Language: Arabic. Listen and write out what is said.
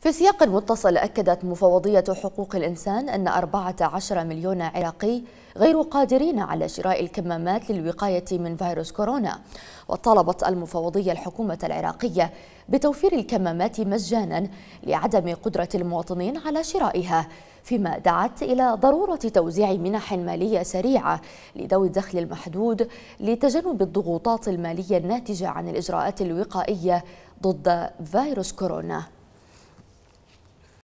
في سياق متصل أكدت مفوضية حقوق الإنسان أن 14 مليون عراقي غير قادرين على شراء الكمامات للوقاية من فيروس كورونا وطالبت المفوضية الحكومة العراقية بتوفير الكمامات مجانا لعدم قدرة المواطنين على شرائها فيما دعت إلى ضرورة توزيع منح مالية سريعة لذوي الدخل المحدود لتجنب الضغوطات المالية الناتجة عن الإجراءات الوقائية ضد فيروس كورونا